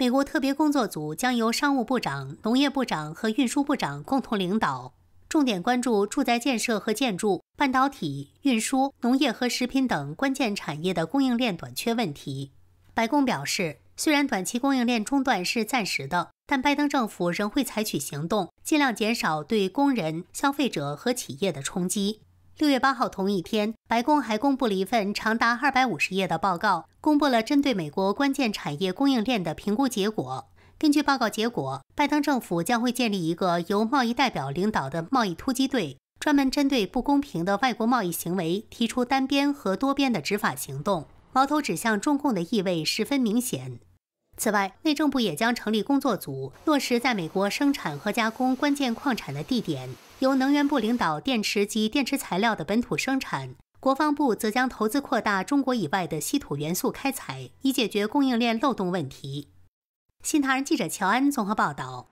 美国特别工作组将由商务部长、农业部长和运输部长共同领导，重点关注住宅建设和建筑、半导体、运输、农业和食品等关键产业的供应链短缺问题。白宫表示，虽然短期供应链中断是暂时的，但拜登政府仍会采取行动，尽量减少对工人、消费者和企业的冲击。六月八号同一天，白宫还公布了一份长达二百五十页的报告，公布了针对美国关键产业供应链的评估结果。根据报告结果，拜登政府将会建立一个由贸易代表领导的贸易突击队，专门针对不公平的外国贸易行为，提出单边和多边的执法行动。矛头指向中共的意味十分明显。此外，内政部也将成立工作组，落实在美国生产和加工关键矿产的地点；由能源部领导电池及电池材料的本土生产；国防部则将投资扩大中国以外的稀土元素开采，以解决供应链漏洞问题。新唐人记者乔安综合报道。